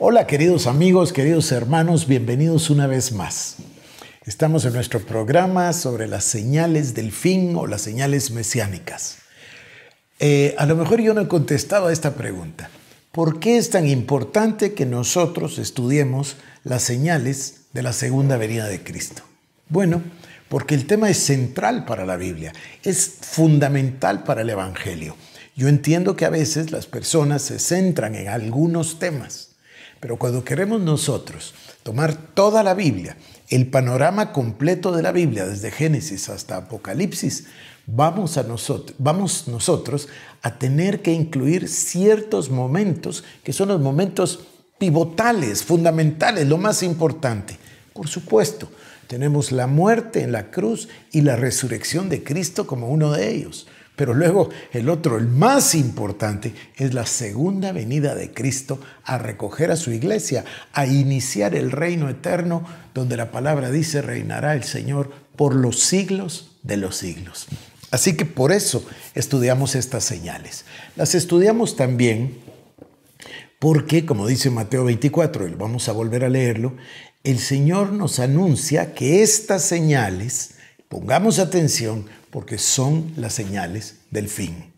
Hola queridos amigos, queridos hermanos, bienvenidos una vez más. Estamos en nuestro programa sobre las señales del fin o las señales mesiánicas. Eh, a lo mejor yo no he contestado a esta pregunta. ¿Por qué es tan importante que nosotros estudiemos las señales de la segunda venida de Cristo? Bueno, porque el tema es central para la Biblia, es fundamental para el Evangelio. Yo entiendo que a veces las personas se centran en algunos temas, pero cuando queremos nosotros tomar toda la Biblia, el panorama completo de la Biblia, desde Génesis hasta Apocalipsis, vamos, nosotros a tener que incluir ciertos momentos que son los momentos pivotales, fundamentales, lo más importante. Por supuesto, tenemos la muerte en la cruz y la resurrección de Cristo como uno de ellos. Pero luego el otro, el más importante, es la segunda venida de Cristo a recoger a su iglesia, a iniciar el reino eterno donde la palabra dice reinará el Señor por los siglos de los siglos. Así que por eso estudiamos estas señales. Las estudiamos también porque, como dice Mateo 24, y vamos a volver a leerlo, el Señor nos anuncia que estas señales Pongamos atención porque son las señales del fin.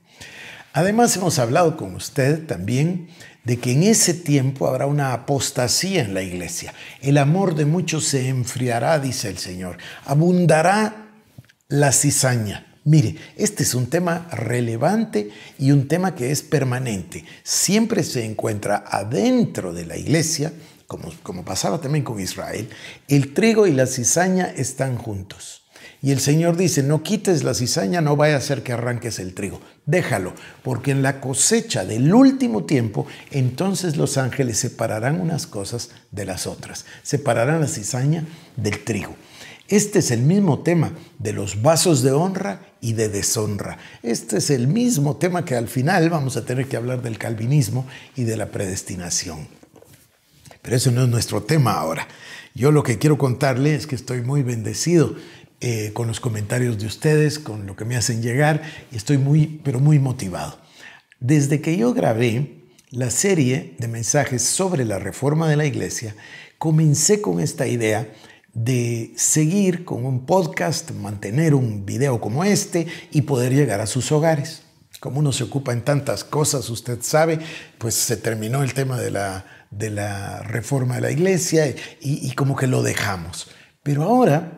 Además hemos hablado con usted también de que en ese tiempo habrá una apostasía en la iglesia. El amor de muchos se enfriará, dice el Señor. Abundará la cizaña. Mire, este es un tema relevante y un tema que es permanente. Siempre se encuentra adentro de la iglesia, como, como pasaba también con Israel, el trigo y la cizaña están juntos. Y el Señor dice, no quites la cizaña, no vaya a ser que arranques el trigo. Déjalo, porque en la cosecha del último tiempo, entonces los ángeles separarán unas cosas de las otras, separarán la cizaña del trigo. Este es el mismo tema de los vasos de honra y de deshonra. Este es el mismo tema que al final vamos a tener que hablar del calvinismo y de la predestinación. Pero eso no es nuestro tema ahora. Yo lo que quiero contarle es que estoy muy bendecido eh, con los comentarios de ustedes, con lo que me hacen llegar y estoy muy, pero muy motivado. Desde que yo grabé la serie de mensajes sobre la reforma de la iglesia, comencé con esta idea de seguir con un podcast, mantener un video como este y poder llegar a sus hogares. Como uno se ocupa en tantas cosas, usted sabe, pues se terminó el tema de la, de la reforma de la iglesia y como que lo dejamos. Pero ahora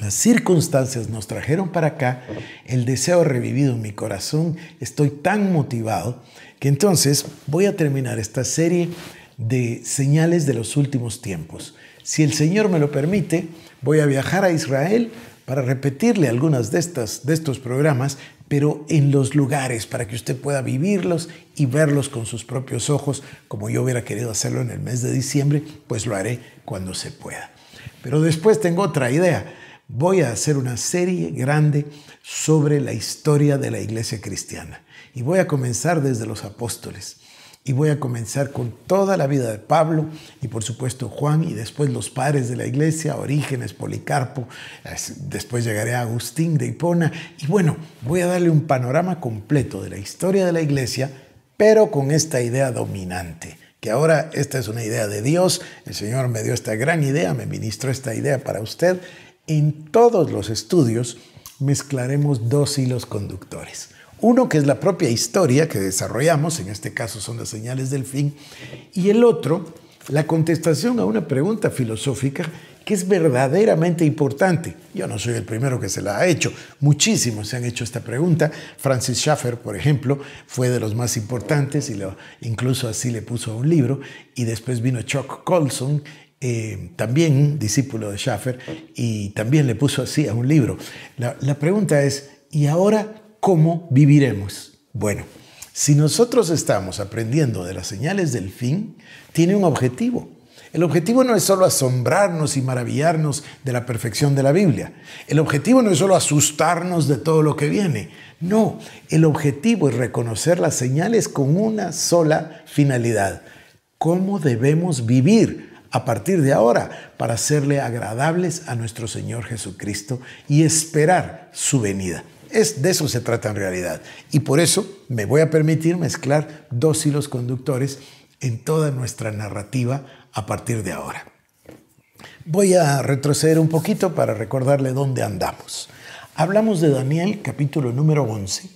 las circunstancias nos trajeron para acá, el deseo revivido en mi corazón, estoy tan motivado que entonces voy a terminar esta serie de señales de los últimos tiempos. Si el Señor me lo permite, voy a viajar a Israel para repetirle algunas de, estas, de estos programas, pero en los lugares, para que usted pueda vivirlos y verlos con sus propios ojos, como yo hubiera querido hacerlo en el mes de diciembre, pues lo haré cuando se pueda. Pero después tengo otra idea voy a hacer una serie grande sobre la historia de la iglesia cristiana. Y voy a comenzar desde los apóstoles. Y voy a comenzar con toda la vida de Pablo y por supuesto Juan y después los padres de la iglesia, Orígenes, Policarpo, después llegaré a Agustín de Hipona y bueno, voy a darle un panorama completo de la historia de la iglesia, pero con esta idea dominante, que ahora esta es una idea de Dios, el Señor me dio esta gran idea, me ministró esta idea para usted en todos los estudios mezclaremos dos hilos conductores. Uno que es la propia historia que desarrollamos, en este caso son las señales del fin, y el otro, la contestación a una pregunta filosófica que es verdaderamente importante. Yo no soy el primero que se la ha hecho, muchísimos se han hecho esta pregunta. Francis Schaeffer, por ejemplo, fue de los más importantes y lo, incluso así le puso un libro. Y después vino Chuck Colson eh, también discípulo de Schaffer, y también le puso así a un libro. La, la pregunta es, ¿y ahora cómo viviremos? Bueno, si nosotros estamos aprendiendo de las señales del fin, tiene un objetivo. El objetivo no es solo asombrarnos y maravillarnos de la perfección de la Biblia. El objetivo no es solo asustarnos de todo lo que viene. No, el objetivo es reconocer las señales con una sola finalidad. ¿Cómo debemos vivir a partir de ahora para serle agradables a nuestro Señor Jesucristo y esperar su venida. Es de eso se trata en realidad. Y por eso me voy a permitir mezclar dos hilos conductores en toda nuestra narrativa a partir de ahora. Voy a retroceder un poquito para recordarle dónde andamos. Hablamos de Daniel capítulo número 11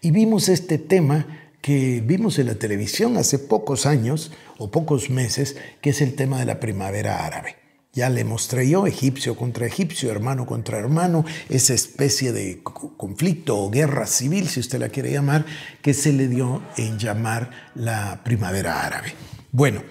y vimos este tema que vimos en la televisión hace pocos años o pocos meses, que es el tema de la primavera árabe. Ya le mostré yo, egipcio contra egipcio, hermano contra hermano, esa especie de conflicto o guerra civil, si usted la quiere llamar, que se le dio en llamar la primavera árabe. Bueno,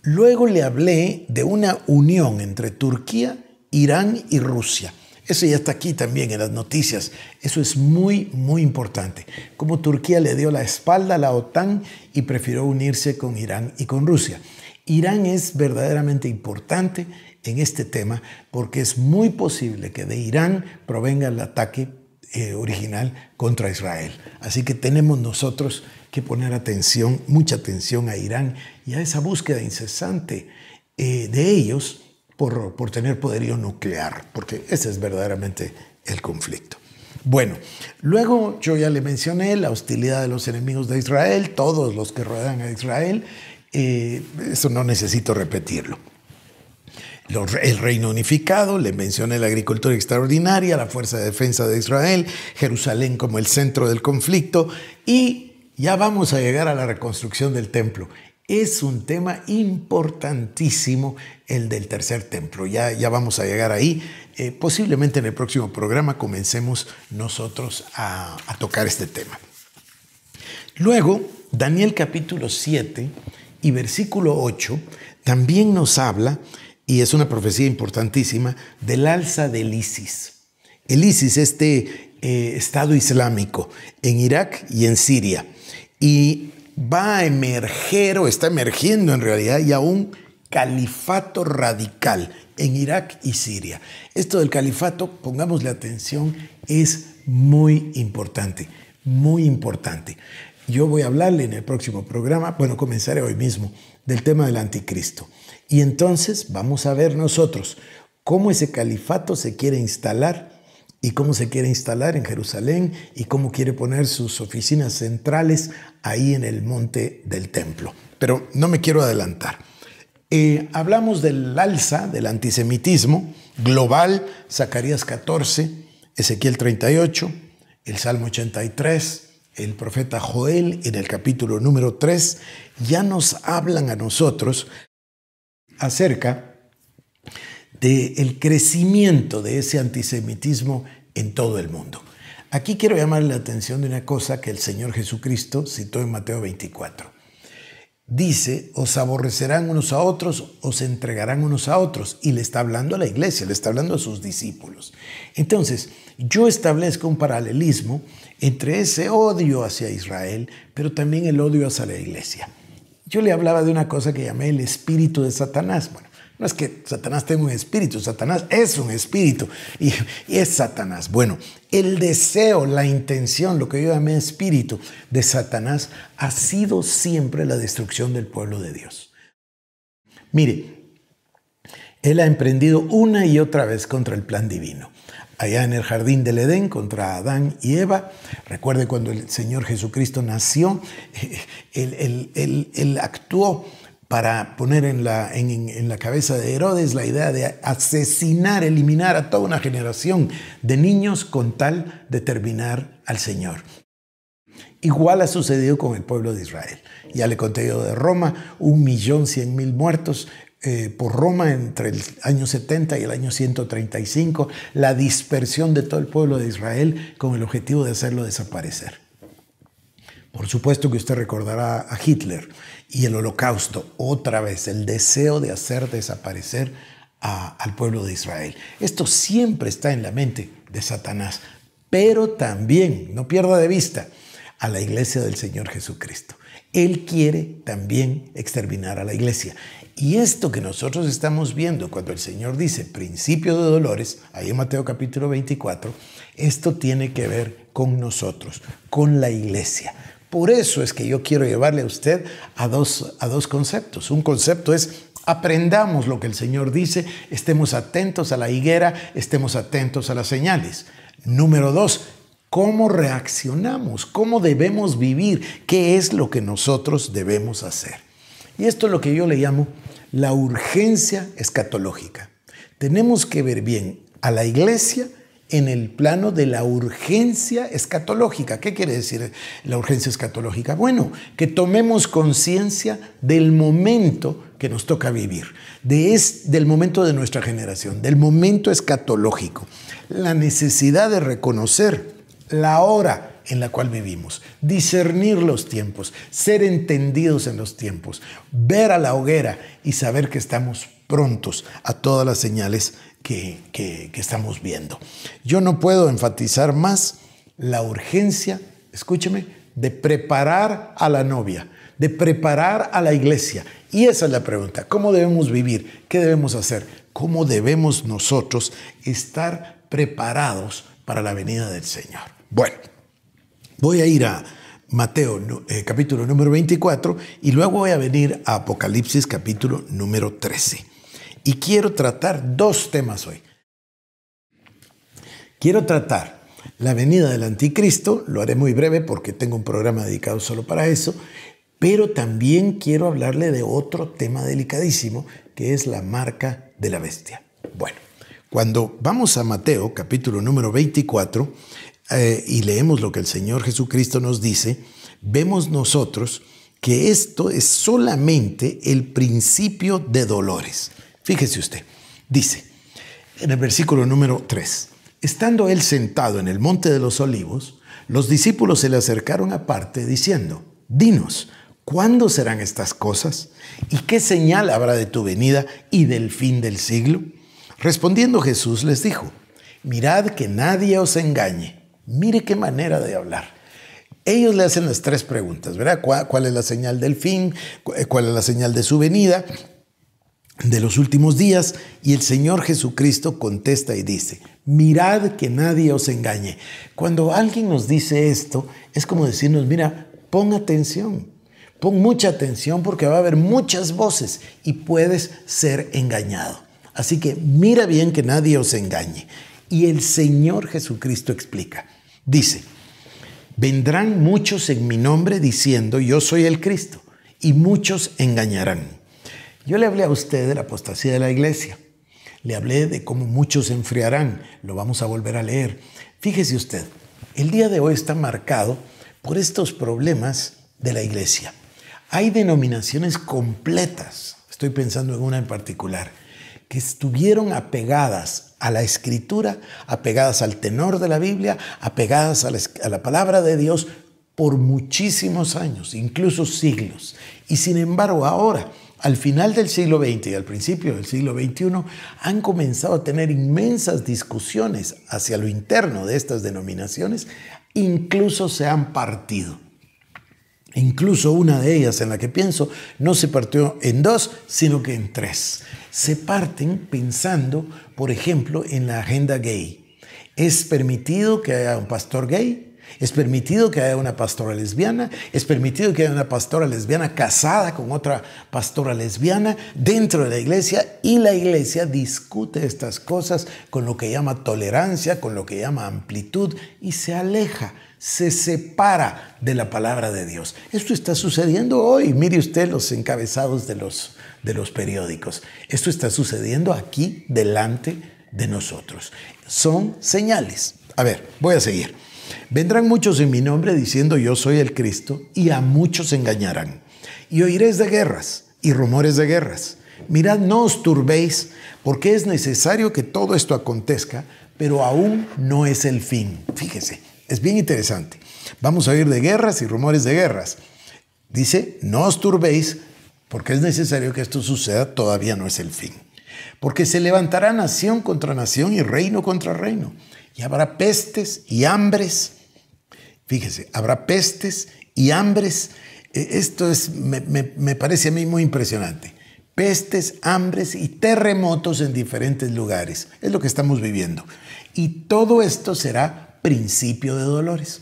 luego le hablé de una unión entre Turquía, Irán y Rusia. Eso ya está aquí también en las noticias. Eso es muy, muy importante. Como Turquía le dio la espalda a la OTAN y prefirió unirse con Irán y con Rusia. Irán es verdaderamente importante en este tema porque es muy posible que de Irán provenga el ataque eh, original contra Israel. Así que tenemos nosotros que poner atención, mucha atención a Irán y a esa búsqueda incesante eh, de ellos por, tener poderío nuclear, porque ese es verdaderamente el conflicto. Bueno, luego yo ya le mencioné la hostilidad de los enemigos de Israel, todos los que rodean a Israel, eh, eso no necesito repetirlo. el reino unificado, le mencioné la agricultura extraordinaria, la fuerza de defensa de Israel, Jerusalén como el centro del conflicto y ya vamos a llegar a la reconstrucción del templo es un tema importantísimo el del tercer templo. Ya, ya vamos a llegar ahí. Eh, posiblemente en el próximo programa comencemos nosotros a, tocar este tema. Luego, Daniel capítulo 7 y versículo 8 también nos habla, y es una profecía importantísima, del alza del ISIS. El ISIS, este eh, Estado Islámico, en Irak y en Siria. Y va a emerger o está emergiendo en realidad ya un califato radical en Irak y Siria. Esto del califato, pongámosle atención, es muy importante, muy importante. Yo voy a hablarle en el próximo programa, bueno, comenzaré hoy mismo, del tema del anticristo. Y entonces vamos a ver nosotros cómo ese califato se quiere instalar y cómo se quiere instalar en Jerusalén y cómo quiere poner sus oficinas centrales ahí en el monte del templo. Pero no me quiero adelantar. Eh, hablamos del alza del antisemitismo global, Zacarías 14, Ezequiel 38, el Salmo 83, el profeta Joel en el capítulo número 3, ya nos hablan a nosotros acerca del crecimiento de ese antisemitismo en todo el mundo. Aquí quiero llamar la atención de una cosa que el Señor Jesucristo citó en Mateo 24. Dice, os aborrecerán unos a otros, os entregarán unos a otros. Y le está hablando a la iglesia, le está hablando a sus discípulos. Entonces, yo establezco un paralelismo entre ese odio hacia Israel, pero también el odio hacia la iglesia. Yo le hablaba de una cosa que llamé el espíritu de Satanás. Bueno, no es que Satanás tenga un espíritu, Satanás es un espíritu y, es Satanás. Bueno, el deseo, la intención, lo que yo llamé espíritu de Satanás ha sido siempre la destrucción del pueblo de Dios. Mire, él ha emprendido una y otra vez contra el plan divino. Allá en el jardín del Edén contra Adán y Eva. Recuerde cuando el Señor Jesucristo nació, él actuó para poner en la, cabeza de Herodes la idea de asesinar, eliminar a toda una generación de niños con tal de terminar al Señor. Igual ha sucedido con el pueblo de Israel. Ya le conté yo de Roma, un millón cien mil muertos eh, por Roma entre el año 70 y el año 135, la dispersión de todo el pueblo de Israel con el objetivo de hacerlo desaparecer. Por supuesto que usted recordará a Hitler y el holocausto, otra vez, el deseo de hacer desaparecer al pueblo de Israel. Esto siempre está en la mente de Satanás, pero también, no pierda de vista, a la iglesia del Señor Jesucristo. Él quiere también exterminar a la iglesia. Y esto que nosotros estamos viendo cuando el Señor dice principio de dolores, ahí en Mateo capítulo 24, esto tiene que ver con nosotros, con la iglesia, por eso es que yo quiero llevarle a usted a dos, conceptos. Un concepto es aprendamos lo que el Señor dice, estemos atentos a la higuera, estemos atentos a las señales. Número dos, cómo reaccionamos, cómo debemos vivir, qué es lo que nosotros debemos hacer. Y esto es lo que yo le llamo la urgencia escatológica. Tenemos que ver bien a la iglesia en el plano de la urgencia escatológica. ¿Qué quiere decir la urgencia escatológica? Bueno, que tomemos conciencia del momento que nos toca vivir, del momento de nuestra generación, del momento escatológico, la necesidad de reconocer la hora en la cual vivimos, discernir los tiempos, ser entendidos en los tiempos, ver a la hoguera y saber que estamos prontos a todas las señales que, estamos viendo. Yo no puedo enfatizar más la urgencia, escúcheme, de preparar a la novia, de preparar a la iglesia. Y esa es la pregunta, ¿cómo debemos vivir? ¿Qué debemos hacer? ¿Cómo debemos nosotros estar preparados para la venida del Señor? Bueno, voy a ir a Mateo eh, capítulo número 24 y luego voy a venir a Apocalipsis capítulo número 13. Y quiero tratar dos temas hoy. Quiero tratar la venida del anticristo, lo haré muy breve porque tengo un programa dedicado solo para eso, pero también quiero hablarle de otro tema delicadísimo, que es la marca de la bestia. Bueno, cuando vamos a Mateo capítulo número 24 eh, y leemos lo que el Señor Jesucristo nos dice, vemos nosotros que esto es solamente el principio de dolores. Fíjese usted, dice en el versículo número 3, estando él sentado en el monte de los olivos, los discípulos se le acercaron aparte diciendo, dinos, ¿cuándo serán estas cosas? ¿Y qué señal habrá de tu venida y del fin del siglo? Respondiendo Jesús les dijo, mirad que nadie os engañe. Mire qué manera de hablar. Ellos le hacen las tres preguntas, ¿verdad? ¿Cuál, es la señal del fin? Eh, ¿Cuál es la señal de su venida? de los últimos días y el Señor Jesucristo contesta y dice, mirad que nadie os engañe. Cuando alguien nos dice esto, es como decirnos, mira, pon atención, pon mucha atención porque va a haber muchas voces y puedes ser engañado. Así que mira bien que nadie os engañe. Y el Señor Jesucristo explica, dice, vendrán muchos en mi nombre diciendo, yo soy el Cristo, y muchos engañarán. Yo le hablé a usted de la apostasía de la iglesia. Le hablé de cómo muchos se enfriarán. Lo vamos a volver a leer. Fíjese usted, el día de hoy está marcado por estos problemas de la iglesia. Hay denominaciones completas, estoy pensando en una en particular, que estuvieron apegadas a la escritura, apegadas al tenor de la Biblia, apegadas a la, a la palabra de Dios por muchísimos años, incluso siglos. Y sin embargo ahora al final del siglo XX y al principio del siglo XXI han comenzado a tener inmensas discusiones hacia lo interno de estas denominaciones, incluso se han partido. Incluso una de ellas en la que pienso no se partió en dos, sino que en tres. Se parten pensando, por ejemplo, en la agenda gay. ¿Es permitido que haya un pastor gay? Es permitido que haya una pastora lesbiana, es permitido que haya una pastora lesbiana casada con otra pastora lesbiana dentro de la iglesia y la iglesia discute estas cosas con lo que llama tolerancia, con lo que llama amplitud y se aleja, se separa de la palabra de Dios. Esto está sucediendo hoy. Mire usted los encabezados de los, de los periódicos. Esto está sucediendo aquí delante de nosotros. Son señales. A ver, voy a seguir. Vendrán muchos en mi nombre diciendo yo soy el Cristo y a muchos engañarán. Y oiréis de guerras y rumores de guerras. Mirad, no os turbéis, porque es necesario que todo esto acontezca, pero aún no es el fin. Fíjese, es bien interesante. Vamos a oír de guerras y rumores de guerras. Dice, no os turbéis, porque es necesario que esto suceda, todavía no es el fin. Porque se levantará nación contra nación y reino contra reino. Y habrá pestes y hambres. Fíjese, habrá pestes y hambres. E, esto me, me parece a mí muy impresionante. Pestes, hambres y terremotos en diferentes lugares. Es lo que estamos viviendo. Y todo esto será principio de dolores.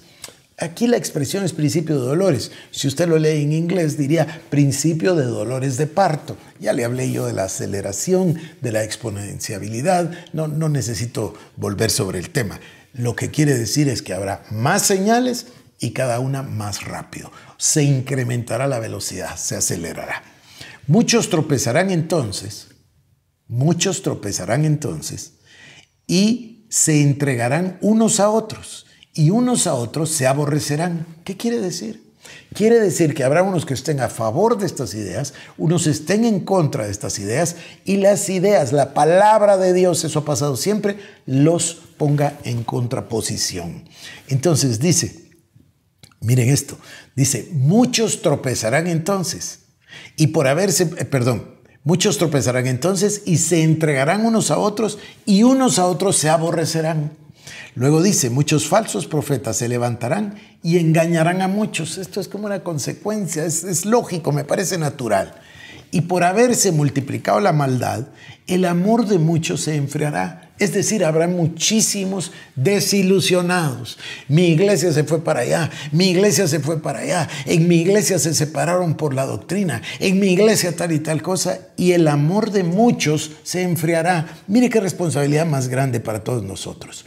Aquí la expresión es principio de dolores. Si usted lo lee en inglés, diría principio de dolores de parto. Ya le hablé yo de la aceleración, de la exponenciabilidad. No, no necesito volver sobre el tema. Lo que quiere decir es que habrá más señales y cada una más rápido. Se incrementará la velocidad, se acelerará. Muchos tropezarán entonces, muchos tropezarán entonces y se entregarán unos a otros y unos a otros se aborrecerán. ¿Qué quiere decir? Quiere decir que habrá unos que estén a favor de estas ideas, unos estén en contra de estas ideas y las ideas, la palabra de Dios, eso ha pasado siempre, los ponga en contraposición. Entonces dice, miren esto, dice, muchos tropezarán entonces y por haberse, eh, perdón, muchos tropezarán entonces y se entregarán unos a otros y unos a otros se aborrecerán. Luego dice, muchos falsos profetas se levantarán y engañarán a muchos. Esto es como una consecuencia, es, lógico, me parece natural. Y por haberse multiplicado la maldad, el amor de muchos se enfriará. Es decir, habrá muchísimos desilusionados. Mi iglesia se fue para allá, mi iglesia se fue para allá, en mi iglesia se separaron por la doctrina, en mi iglesia tal y tal cosa, y el amor de muchos se enfriará. Mire qué responsabilidad más grande para todos nosotros.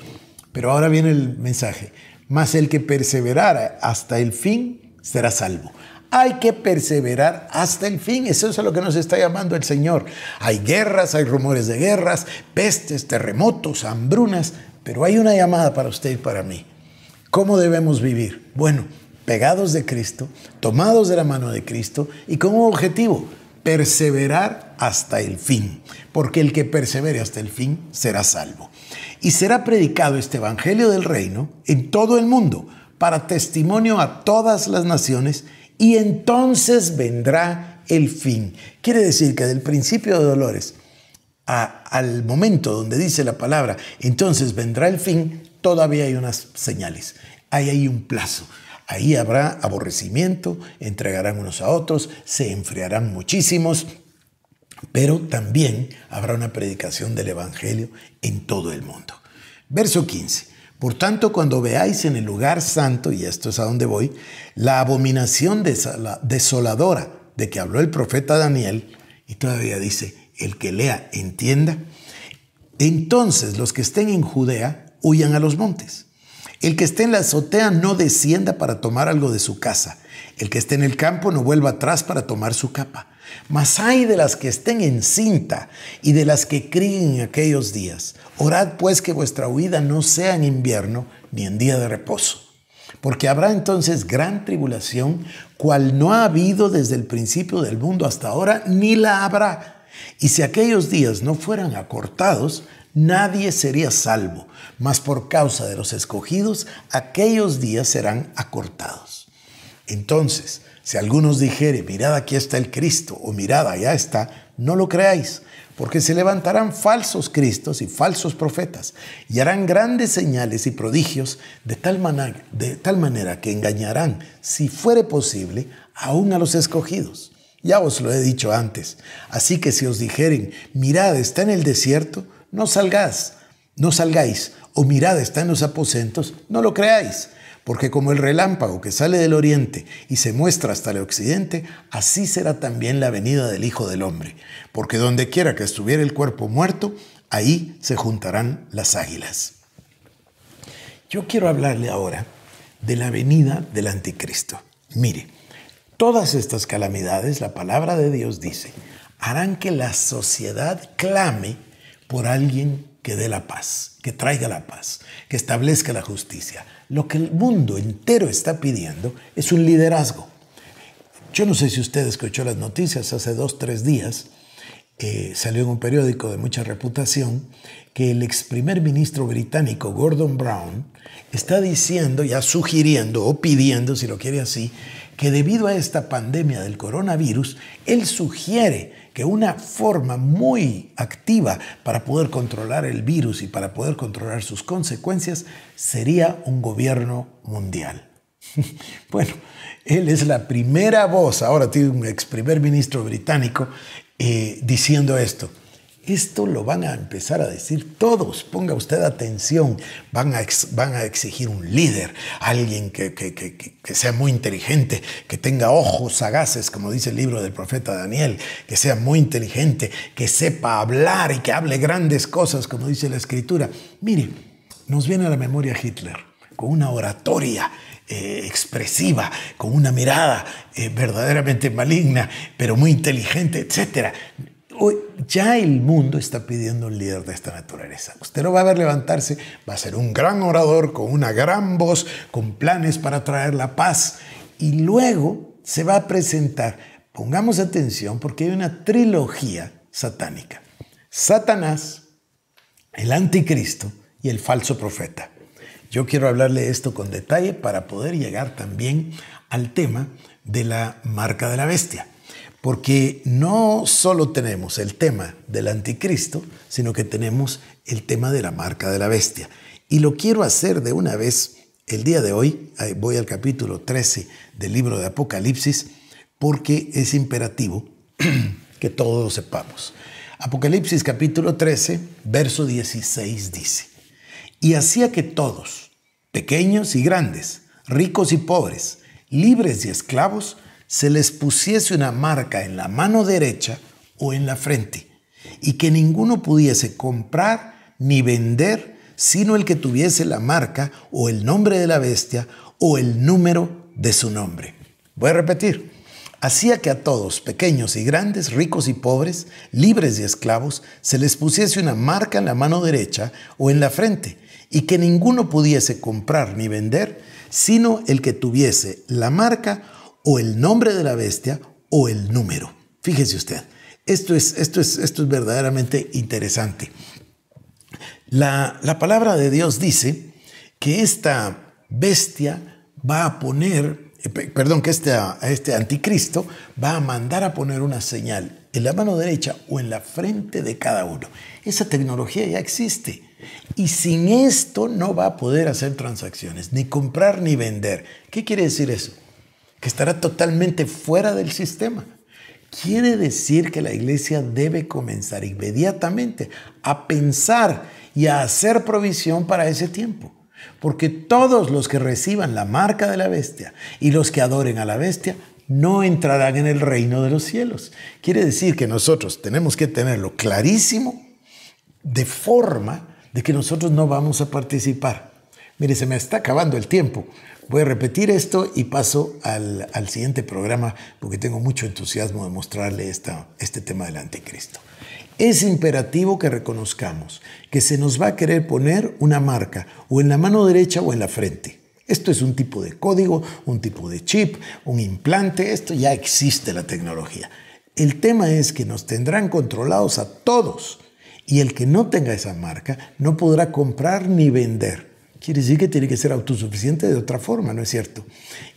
Pero ahora viene el mensaje. Mas el que perseverara hasta el fin será salvo. Hay que perseverar hasta el fin. Eso es a lo que nos está llamando el Señor. Hay guerras, hay rumores de guerras, pestes, terremotos, hambrunas, pero hay una llamada para usted y para mí. ¿Cómo debemos vivir? Bueno, pegados de Cristo, tomados de la mano de Cristo y con un objetivo, perseverar hasta el fin, porque el que persevere hasta el fin será salvo y será predicado este Evangelio del Reino en todo el mundo para testimonio a todas las naciones y entonces vendrá el fin. Quiere decir que del principio de dolores al momento donde dice la palabra, entonces vendrá el fin, todavía hay unas señales, hay ahí un plazo. Ahí habrá aborrecimiento, entregarán unos a otros, se enfriarán muchísimos, pero también habrá una predicación del Evangelio en todo el mundo. Verso 15. Por tanto, cuando veáis en el lugar santo, y esto es a donde voy, la abominación desoladora de que habló el profeta Daniel, y todavía dice, el que lea entienda, entonces los que estén en Judea huyan a los montes. El que esté en la azotea no descienda para tomar algo de su casa. El que esté en el campo no vuelva atrás para tomar su capa. Mas hay de las que estén en cinta y de las que críen en aquellos días. Orad pues que vuestra huida no sea en invierno ni en día de reposo. Porque habrá entonces gran tribulación, cual no ha habido desde el principio del mundo hasta ahora, ni la habrá. Y si aquellos días no fueran acortados, nadie sería salvo, mas por causa de los escogidos, aquellos días serán acortados. Entonces, si algunos dijere, mirad aquí está el Cristo, o mirad allá está, no lo creáis, porque se levantarán falsos cristos y falsos profetas, y harán grandes señales y prodigios, de tal, manera, que engañarán, si fuere posible, aún a los escogidos. Ya os lo he dicho antes. Así que si os dijeren, mirad, está en el desierto, no salgáis, no salgáis, o mirad, está en los aposentos, no lo creáis porque como el relámpago que sale del oriente y se muestra hasta el occidente, así será también la venida del Hijo del Hombre, porque donde quiera que estuviera el cuerpo muerto, ahí se juntarán las águilas. Yo quiero hablarle ahora de la venida del anticristo. Mire, todas estas calamidades, la palabra de Dios dice, harán que la sociedad clame por alguien que dé la paz, que traiga la paz, que establezca la justicia. Lo que el mundo entero está pidiendo es un liderazgo. Yo no sé si usted escuchó las noticias hace dos, tres días. Eh, salió en un periódico de mucha reputación que el ex primer ministro británico Gordon Brown está diciendo, ya sugiriendo o pidiendo, si lo quiere así, que debido a esta pandemia del coronavirus, él sugiere que una forma muy activa para poder controlar el virus y para poder controlar sus consecuencias sería un gobierno mundial. Bueno, él es la primera voz, ahora tiene un ex primer ministro británico, eh, diciendo esto. Esto lo van a empezar a decir todos. Ponga usted atención. Van a, van a exigir un líder, alguien que, sea muy inteligente, que tenga ojos sagaces, como dice el libro del profeta Daniel, que sea muy inteligente, que sepa hablar y que hable grandes cosas, como dice la escritura. Mire, nos viene a la memoria Hitler con una oratoria eh, expresiva, con una mirada eh, verdaderamente maligna, pero muy inteligente, etcétera hoy ya el mundo está pidiendo un líder de esta naturaleza. Usted lo va a ver levantarse, va a ser un gran orador con una gran voz, con planes para traer la paz y luego se va a presentar. Pongamos atención porque hay una trilogía satánica. Satanás, el anticristo y el falso profeta. Yo quiero hablarle esto con detalle para poder llegar también al tema de la marca de la bestia. Porque no solo tenemos el tema del anticristo, sino que tenemos el tema de la marca de la bestia. Y lo quiero hacer de una vez el día de hoy. Voy al capítulo 13 del libro de Apocalipsis porque es imperativo que todos lo sepamos. Apocalipsis capítulo 13, verso 16 dice, y hacía que todos, pequeños y grandes, ricos y pobres, libres y esclavos, se les pusiese una marca en la mano derecha o en la frente, y que ninguno pudiese comprar ni vender, sino el que tuviese la marca o el nombre de la bestia o el número de su nombre. Voy a repetir. Hacía que a todos, pequeños y grandes, ricos y pobres, libres y esclavos, se les pusiese una marca en la mano derecha o en la frente, y que ninguno pudiese comprar ni vender, sino el que tuviese la marca o o el nombre de la bestia o el número. Fíjese usted, esto es, esto es, esto es verdaderamente interesante. La, palabra de Dios dice que esta bestia va a poner, eh, perdón, que este anticristo va a mandar a poner una señal en la mano derecha o en la frente de cada uno. Esa tecnología ya existe. Y sin esto no va a poder hacer transacciones, ni comprar ni vender. ¿Qué quiere decir eso? que estará totalmente fuera del sistema. Quiere decir que la iglesia debe comenzar inmediatamente a pensar y a hacer provisión para ese tiempo. Porque todos los que reciban la marca de la bestia y los que adoren a la bestia no entrarán en el reino de los cielos. Quiere decir que nosotros tenemos que tenerlo clarísimo de forma de que nosotros no vamos a participar. Mire, se me está acabando el tiempo, Voy a repetir esto y paso al, siguiente programa porque tengo mucho entusiasmo de mostrarle esta, este tema del anticristo. Es imperativo que reconozcamos que se nos va a querer poner una marca o en la mano derecha o en la frente. Esto es un tipo de código, un tipo de chip, un implante, esto ya existe la tecnología. El tema es que nos tendrán controlados a todos y el que no tenga esa marca no podrá comprar ni vender. Quiere decir que tiene que ser autosuficiente de otra forma, ¿no es cierto?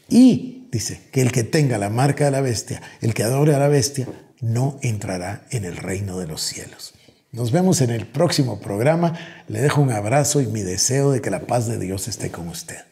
Y dice que el que tenga la marca de la bestia, el que adore a la bestia, no entrará en el reino de los cielos. Nos vemos en el próximo programa. Le dejo un abrazo y mi deseo de que la paz de Dios esté con usted.